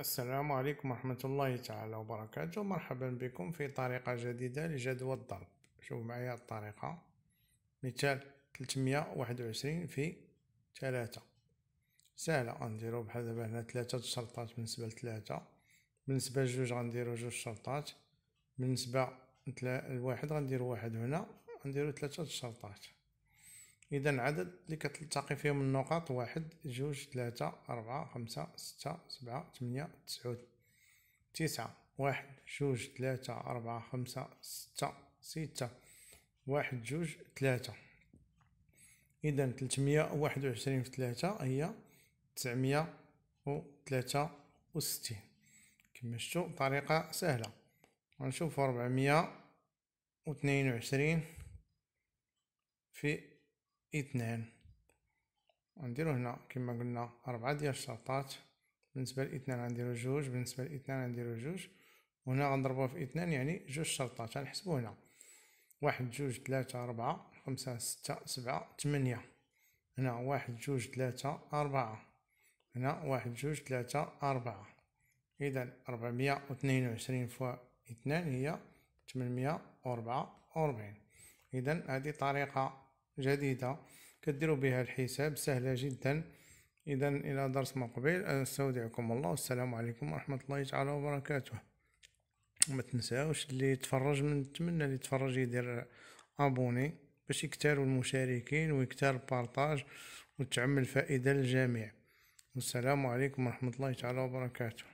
السلام عليكم ورحمة الله تعالى وبركاته مرحبا بكم في طريقة جديدة لجدوى الضرب شوفوا معي الطريقة مثال 321 في 3 سهلة غنديرو بحال دابا هنا 3 شرطات بالنسبة ل 3 بالنسبة ل 2 غنديرو 2 شرطات بالنسبة ل 1 غنديرو 1 هنا غنديرو 3 شرطات إذا عدد اللي كتلتقي فيهم النقاط واحد جوج ثلاثة أربعة خمسة ستة سبعة ثمانية تسعة تسعة واحد جوج ثلاثة أربعة خمسة ستة ستة واحد جوج ثلاثة إذا تلتمية واحد وعشرين في ثلاثة هي تسعمية وثلاثة وستين كما شفتو طريقة سهلة غنشوفو ربعمية واثنين وعشرين في اثنان غنديرو هنا كما قلنا أربعة ديال الشرطات بالنسبة لاثنان غنديرو جوج بالنسبة لاثنان غنديرو جوج وهنا غنضربوها في اثنان يعني جوج شرطات غنحسبو هنا واحد جوج تلاتة أربعة خمسة ستة سبعة تمنية هنا واحد جوج تلاتة أربعة هنا واحد جوج تلاتة أربعة إذا أربعمية واثنين وعشرين فوا اثنان هي ثمانمية وربعة وأربعين إذا هذه طريقة جديدة كديروا بها الحساب سهلة جدا إذا إلى درس مقبل أستودعكم الله والسلام عليكم ورحمة الله تعالى وبركاته ما تنساوش اللي يتفرج من نتمنى اللي يتفرج يدير ابوني باش يكتاروا المشاركين ويكتار البارطاج وتعم الفائدة للجميع والسلام عليكم ورحمة الله تعالى وبركاته